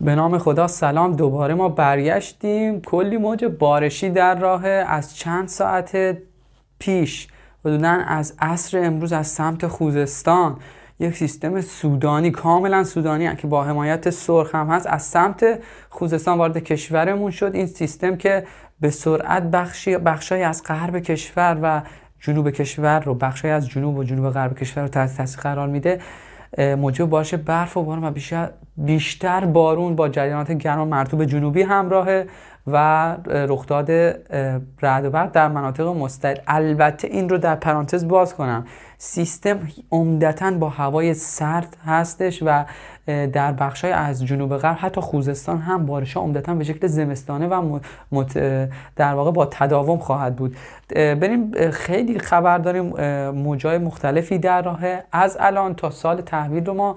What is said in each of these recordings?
به نام خدا سلام دوباره ما برگشتیم کلی موج بارشی در راه از چند ساعت پیش حدودا از عصر امروز از سمت خوزستان یک سیستم سودانی کاملا سودانی که با حمایت سرخ هم هست از سمت خوزستان وارد کشورمون شد این سیستم که به سرعت بخشی بخشای از غرب کشور و جنوب کشور رو بخشای از جنوب و جنوب غرب کشور رو تحت تاثیر قرار میده موجب بارش برف و باران و بیشتر بیشتر بارون با جریانات گرم مرتوب جنوبی همراهه و رخداد رعد و برق در مناطق مستعد البته این رو در پرانتز باز کنم سیستم عمدتا با هوای سرد هستش و در بخش از جنوب غرب حتی خوزستان هم بارش ها عمدتا به شکل زمستانه و در واقع با تداوم خواهد بود بریم خیلی خبر داریم موجای مختلفی در راهه از الان تا سال تحویل رو ما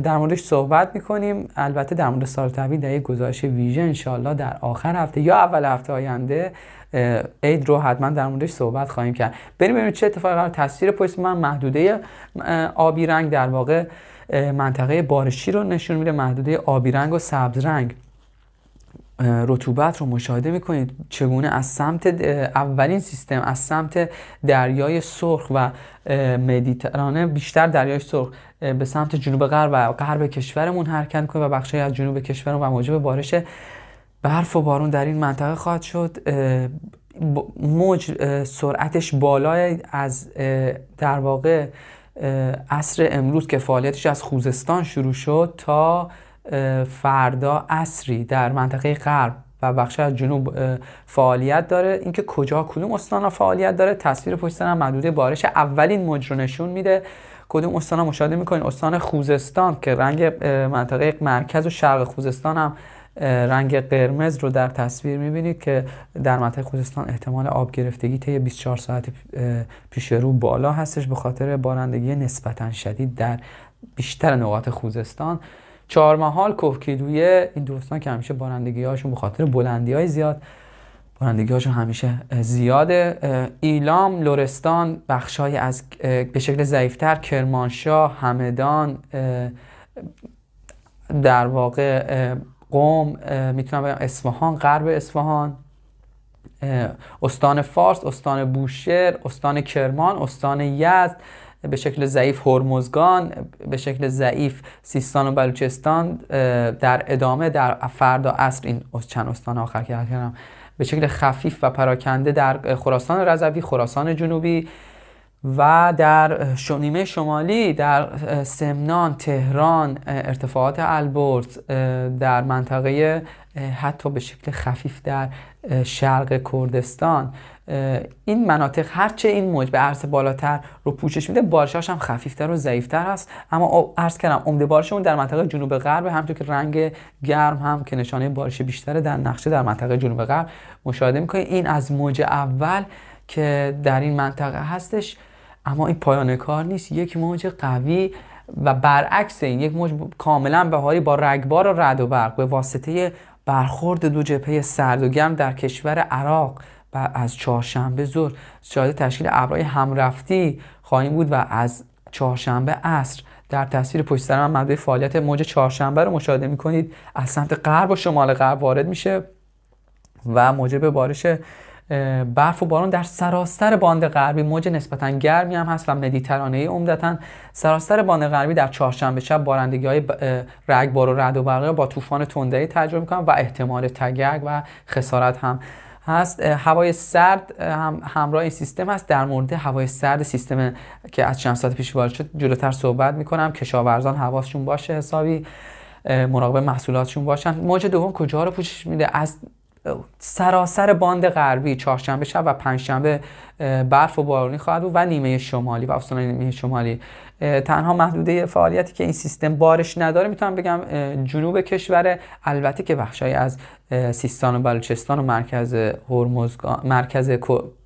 در موردش صحبت میکنیم البته در مورد سال سالتوی در یک گزارش ویژه انشالله در آخر هفته یا اول هفته آینده عید رو حتما در موردش صحبت خواهیم کرد بریم ببینیم چه اتفاقی قرار تصویر پشت من محدوده آبی رنگ در واقع منطقه بارشی رو نشون میده محدوده آبی رنگ و سبز رنگ رطوبت رو مشاهده میکنید چگونه از سمت اولین سیستم از سمت دریای سرخ و مدیترانه بیشتر دریای سرخ به سمت جنوب غرب و غرب کشورمون حرکت کنه و بخشی از جنوب کشورمون و موجب بارش برف و بارون در این منطقه خواهد شد موج سرعتش بالای از در واقع عصر امروز که فعالیتش از خوزستان شروع شد تا فردا اصری در منطقه غرب و بخش از جنوب فعالیت داره اینکه کجا کدوم استان فعالیت داره تصویر پشت سر محدوده بارش اولین موج رو نشون میده کدوم استان ها مشاهده میکنین استان خوزستان که رنگ منطقه مرکز و شرق خوزستان هم رنگ قرمز رو در تصویر میبینید که در منطقه خوزستان احتمال آب گرفتگی طی 24 ساعت پیش رو بالا هستش به خاطر بارندگی نسبتا شدید در بیشتر نقاط خوزستان چهارمحال کوهکیدویه این دوستان که همیشه بارندگی هاشون به خاطر بلندی های زیاد بارندگی هاشون همیشه زیاده ایلام لورستان بخشهایی از به شکل ضعیفتر کرمانشاه همدان در واقع قوم میتونم بگم اصفهان غرب اصفهان استان فارس استان بوشهر استان کرمان استان یزد به شکل ضعیف هرمزگان به شکل ضعیف سیستان و بلوچستان در ادامه در فردا اصر این چند استان آخر که به شکل خفیف و پراکنده در خراسان رضوی خراسان جنوبی و در نیمه شمالی در سمنان، تهران، ارتفاعات البرز در منطقه حتی به شکل خفیف در شرق کردستان این مناطق هرچه این موج به عرض بالاتر رو پوشش میده بارشاش هم خفیفتر و ضعیفتر هست اما عرض کردم عمده بارش اون در منطقه جنوب غرب همطور که رنگ گرم هم که نشانه بارش بیشتره در نقشه در منطقه جنوب غرب مشاهده میکنید این از موج اول که در این منطقه هستش اما این پایان کار نیست یک موج قوی و برعکس این یک موج کاملا بهاری با رگبار و رد و برق به واسطه برخورد دو جبهه سرد و گرم در کشور عراق و از چهارشنبه زور شاهد تشکیل ابرهای همرفتی خواهیم بود و از چهارشنبه عصر در تصویر پشت سر من فعالیت موج چهارشنبه رو مشاهده میکنید از سمت غرب و شمال غرب وارد میشه و موجب بارش برف و باران در سراسر باند غربی موج نسبتا گرمی هم هست و مدیترانه ای عمدتا سراسر باند غربی در چهارشنبه شب بارندگی های رگبار و رد و برقی با طوفان تندهی تجربه میکنن و احتمال تگرگ و خسارت هم هست هوای سرد هم همراه این سیستم هست در مورد هوای سرد سیستم که از چند ساعت پیش وارد شد جلوتر صحبت میکنم کشاورزان حواسشون باشه حسابی مراقب محصولاتشون باشن موج دوم کجا رو پوشش میده از سراسر باند غربی چهارشنبه شب و پنجشنبه برف و بارونی خواهد بود و نیمه شمالی و افسانه نیمه شمالی تنها محدوده فعالیتی که این سیستم بارش نداره میتونم بگم جنوب کشور البته که بخشای از سیستان و بلوچستان و مرکز هرمز مرکز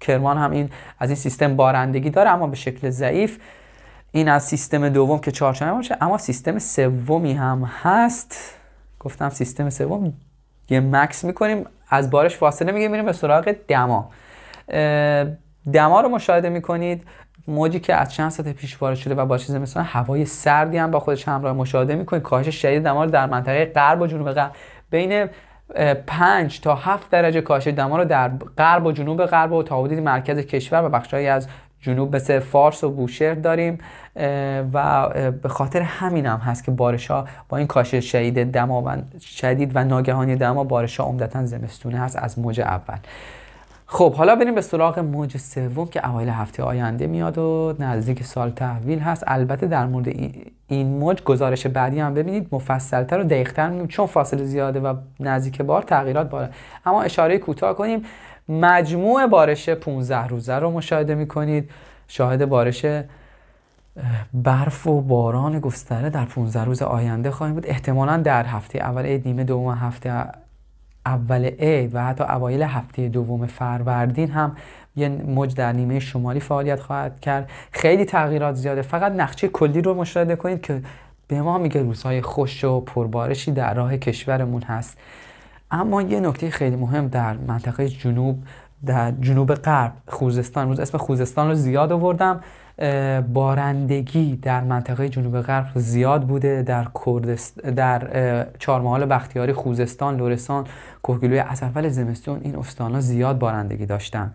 کرمان هم این از این سیستم بارندگی داره اما به شکل ضعیف این از سیستم دوم که چهارشنبه باشه اما سیستم سومی هم هست گفتم سیستم سوم یه مکس میکنیم از بارش فاصله میگیریم میریم به سراغ دما دما رو مشاهده میکنید موجی که از چند ساعت پیش وارد شده و با چیز مثلا هوای سردی هم با خودش همراه مشاهده میکنید کاهش شدید دما رو در منطقه غرب و جنوب غرب بین 5 تا 7 درجه کاهش دما رو در غرب و جنوب غرب و تا مرکز کشور و بخشهایی از جنوب مثل فارس و بوشهر داریم و به خاطر همین هم هست که بارش ها با این کاش شدید دما و شدید و ناگهانی دما بارش ها عمدتا زمستونه هست از موج اول خب حالا بریم به سراغ موج سوم که اوایل هفته آینده میاد و نزدیک سال تحویل هست البته در مورد این موج گزارش بعدی هم ببینید مفصلتر و دقیقتر چون فاصله زیاده و نزدیک بار تغییرات باره. اما اشاره کوتاه کنیم مجموع بارش 15 روزه رو مشاهده میکنید شاهد بارش برف و باران گستره در 15 روز آینده خواهیم بود احتمالا در هفته اول عید نیمه دوم هفته اول عید و حتی اوایل هفته دوم فروردین هم یه موج در نیمه شمالی فعالیت خواهد کرد خیلی تغییرات زیاده فقط نقشه کلی رو مشاهده کنید که به ما میگه روزهای خوش و پربارشی در راه کشورمون هست اما یه نکته خیلی مهم در منطقه جنوب در جنوب غرب خوزستان روز اسم خوزستان رو زیاد آوردم بارندگی در منطقه جنوب غرب زیاد بوده در کردست در چهارمحال بختیاری خوزستان لرستان کوهگیلوی اصفهان زمستون این ها زیاد بارندگی داشتن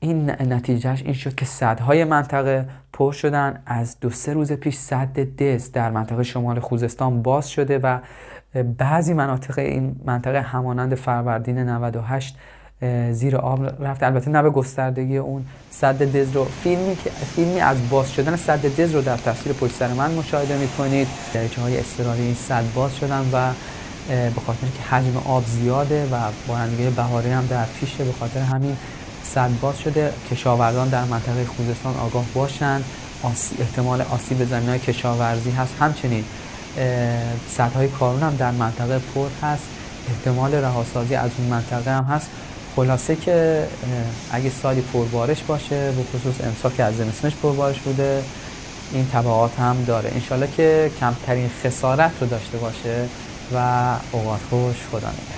این نتیجهش این شد که صدهای منطقه پر شدن از دو سه روز پیش صد دز در منطقه شمال خوزستان باز شده و بعضی مناطق این منطقه همانند فروردین 98 زیر آب رفت البته نه به گستردگی اون سد دز رو فیلمی که فیلمی از باز شدن صد دز رو در تصویر پشت سر من مشاهده می کنید. در های استرالی این سد باز شدن و به خاطر که حجم آب زیاده و بارندگی بهاری هم در پیشه به خاطر همین باز شده کشاورزان در منطقه خوزستان آگاه باشند احتمال آسیب زمین های کشاورزی هست همچنین سدهای کارون هم در منطقه پر هست احتمال رهاسازی از اون منطقه هم هست خلاصه که اگه سالی پربارش باشه به خصوص امسال که از زمسنش پربارش بوده این تبعات هم داره انشالله که کمترین خسارت رو داشته باشه و اوقات خوش خدا نگه